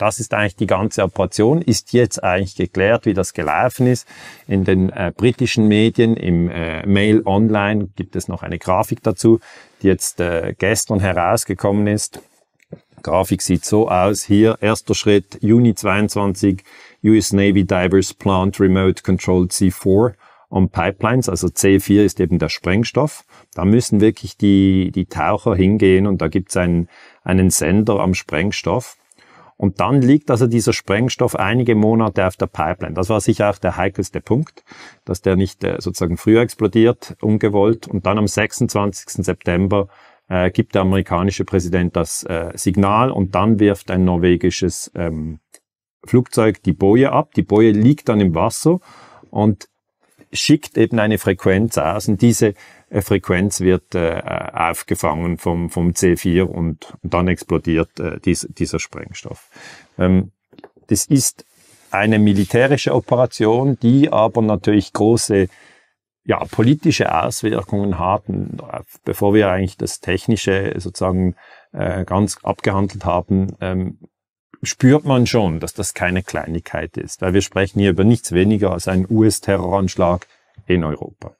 Das ist eigentlich die ganze Operation, ist jetzt eigentlich geklärt, wie das gelaufen ist. In den äh, britischen Medien, im äh, Mail Online gibt es noch eine Grafik dazu, die jetzt äh, gestern herausgekommen ist. Grafik sieht so aus. Hier, erster Schritt, Juni 22, US Navy Divers Plant Remote Controlled C4 on Pipelines, also C4 ist eben der Sprengstoff. Da müssen wirklich die, die Taucher hingehen und da gibt es einen, einen Sender am Sprengstoff und dann liegt also dieser Sprengstoff einige Monate auf der Pipeline. Das war sicher auch der heikelste Punkt, dass der nicht äh, sozusagen früher explodiert, ungewollt. Und dann am 26. September äh, gibt der amerikanische Präsident das äh, Signal und dann wirft ein norwegisches ähm, Flugzeug die Boje ab. Die Boje liegt dann im Wasser und schickt eben eine Frequenz aus und diese äh, Frequenz wird äh, aufgefangen vom, vom C4 und, und dann explodiert äh, dies, dieser Sprengstoff. Ähm, das ist eine militärische Operation, die aber natürlich große ja, politische Auswirkungen hatten. Äh, bevor wir eigentlich das Technische sozusagen äh, ganz abgehandelt haben, ähm, spürt man schon, dass das keine Kleinigkeit ist, weil wir sprechen hier über nichts weniger als einen US-Terroranschlag in Europa.